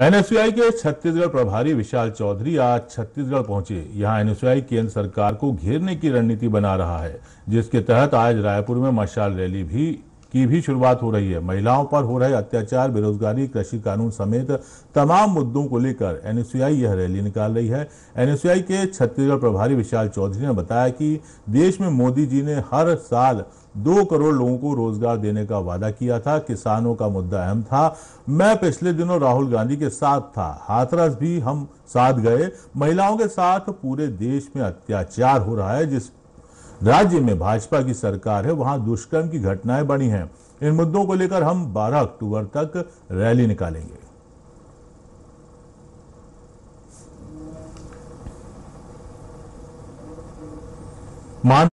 NSUI के छत्तीसगढ़ प्रभारी विशाल चौधरी आज छत्तीसगढ़ पहुंचे यहां एनएसयूआई केंद्र सरकार को घेरने की रणनीति बना रहा है जिसके तहत आज रायपुर में मशाल रैली भी की भी शुरुआत हो रही है महिलाओं पर हो रहे अत्याचार बेरोजगारी कृषि कानून समेत तमाम मुद्दों को लेकर एनएसयूआई यह रैली निकाल रही है एनएसयूआई के छत्तीसगढ़ प्रभारी विशाल चौधरी ने बताया कि देश में मोदी जी ने हर साल दो करोड़ लोगों को रोजगार देने का वादा किया था किसानों का मुद्दा अहम था मैं पिछले दिनों राहुल गांधी के साथ था हाथरस भी हम साथ गए महिलाओं के साथ पूरे देश में अत्याचार हो रहा है जिस राज्य में भाजपा की सरकार है वहां दुष्कर्म की घटनाएं बढ़ी हैं इन मुद्दों को लेकर हम 12 अक्टूबर तक रैली निकालेंगे मान